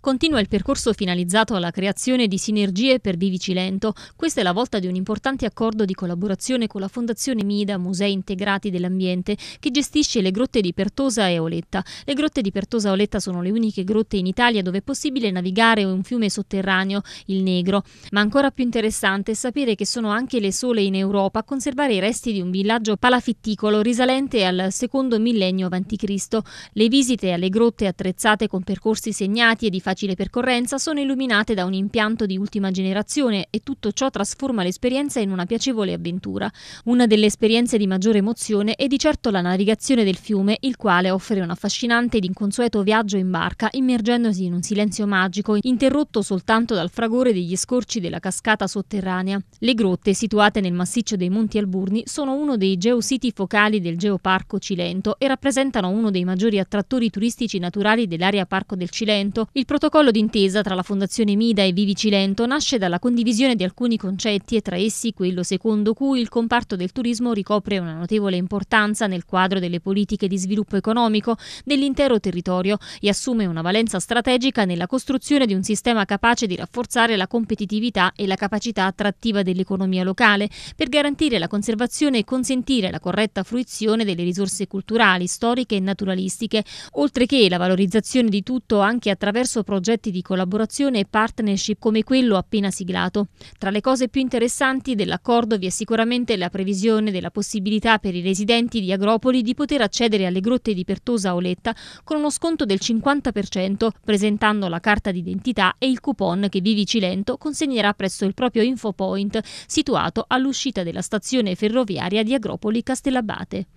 Continua il percorso finalizzato alla creazione di sinergie per Divicilento. Questa è la volta di un importante accordo di collaborazione con la Fondazione Mida Musei Integrati dell'Ambiente che gestisce le grotte di Pertosa e Oletta. Le grotte di Pertosa e Oletta sono le uniche grotte in Italia dove è possibile navigare un fiume sotterraneo, il Negro. Ma ancora più interessante è sapere che sono anche le sole in Europa a conservare i resti di un villaggio palafitticolo risalente al secondo millennio a.C. Le visite alle grotte attrezzate con percorsi segnati e di facile percorrenza sono illuminate da un impianto di ultima generazione e tutto ciò trasforma l'esperienza in una piacevole avventura. Una delle esperienze di maggiore emozione è di certo la navigazione del fiume, il quale offre un affascinante ed inconsueto viaggio in barca, immergendosi in un silenzio magico, interrotto soltanto dal fragore degli scorci della cascata sotterranea. Le grotte, situate nel massiccio dei Monti Alburni, sono uno dei geositi focali del Geoparco Cilento e rappresentano uno dei maggiori attrattori turistici naturali dell'area Parco del Cilento. Il protocollo d'intesa tra la Fondazione Mida e Vivi Cilento nasce dalla condivisione di alcuni concetti e tra essi quello secondo cui il comparto del turismo ricopre una notevole importanza nel quadro delle politiche di sviluppo economico dell'intero territorio e assume una valenza strategica nella costruzione di un sistema capace di rafforzare la competitività e la capacità attrattiva dell'economia locale per garantire la conservazione e consentire la corretta fruizione delle risorse culturali, storiche e naturalistiche, oltre che la valorizzazione di tutto anche attraverso progetti di collaborazione e partnership come quello appena siglato. Tra le cose più interessanti dell'accordo vi è sicuramente la previsione della possibilità per i residenti di Agropoli di poter accedere alle grotte di Pertosa Oletta con uno sconto del 50% presentando la carta d'identità e il coupon che Vivi Cilento consegnerà presso il proprio infopoint situato all'uscita della stazione ferroviaria di Agropoli Castellabate.